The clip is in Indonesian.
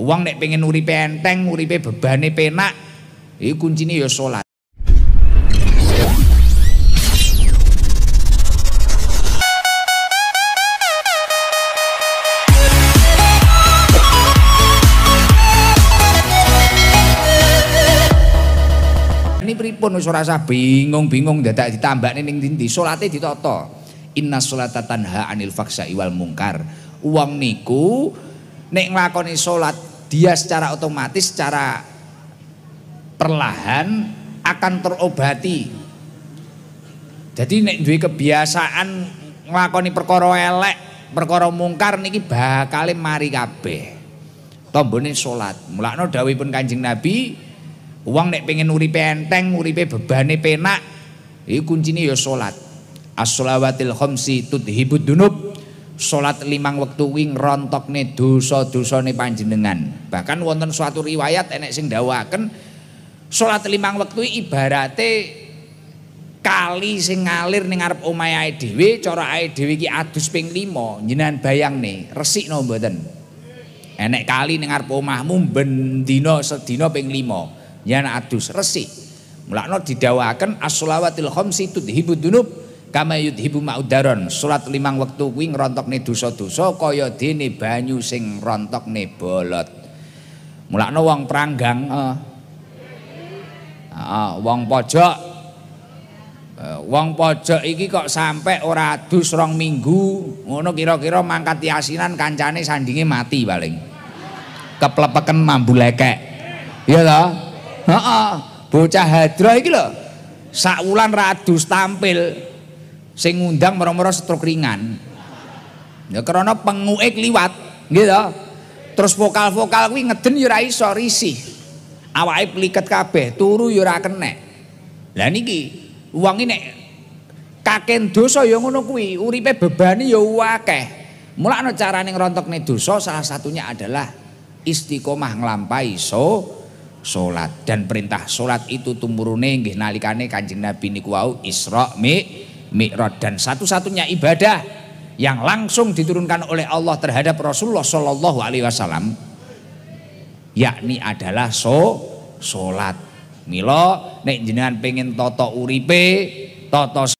Uang nek pengen uripe enteng, uripe bebane penak, kunci nih ya sholat. Ini pripun wis ora sah bingung-bingung dadak ditambakne ning ndi salate ditata. Inna sholata tanha anil faksa iwal mungkar. Wong niku nek nglakoni salat dia secara otomatis secara perlahan akan terobati. Jadi nek duwe kebiasaan nglakoni perkara elek, perkara mungkar niki bakal mari kabeh. Tombone salat. Mulakno dawuhipun Kanjeng Nabi, uang nek pengen uripe enteng, uripe bebane penak, iku kuncine ya salat. As-shalawatil khamsi tudhibud dunub salat limang waktu wektu kuwi duso dosa-dosane panjenengan. Bahkan wonten suatu riwayat enek sing dawaken salat limang waktu ibarate kali sing ngalir ning ngarep omahe ae dhewe, cara ae dhewe iki adus ping 5, jenengan bayangne no mboten. Enek kali ning ngarep omahmu ben dina sedina ping 5, jenengan adus resik. Mulakno didawaken as-shalawatil khamsi tudhibud dunub kama yudhibu maudaron surat limang waktu wing rontok nih duso duso kaya dini banyu sing rontok nih bolot mulakno wong peranggang, uh. Eh. uh, wong pojok uh, wong pojok iki kok sampai ora dus rong minggu ngono kira-kira mangkat yasinan kancane sandingi mati paling keplepeken mambu lekek iya uh, uh, bocah hadra iki lho sakulan radus tampil sing ngundang meromoro stroke ringan ya karena penguek liwat gitu terus vokal-vokal kuwi ngeden ya ora iso risih awake pliket kabeh turu ya ora lah niki uang ini kaken dosa ya ngono kuwi uripe bebani ya akeh mulane carane ngrontokne dosa salah satunya adalah istiqomah nglampahi so salat dan perintah salat itu tumurune nggih nalikane Kanjeng Nabi niku wau Isra Mi mikrot dan satu-satunya ibadah yang langsung diturunkan oleh Allah terhadap Rasulullah Shallallahu Alaihi Wasallam yakni adalah so solat milo nek jenengan pengen toto uripe toto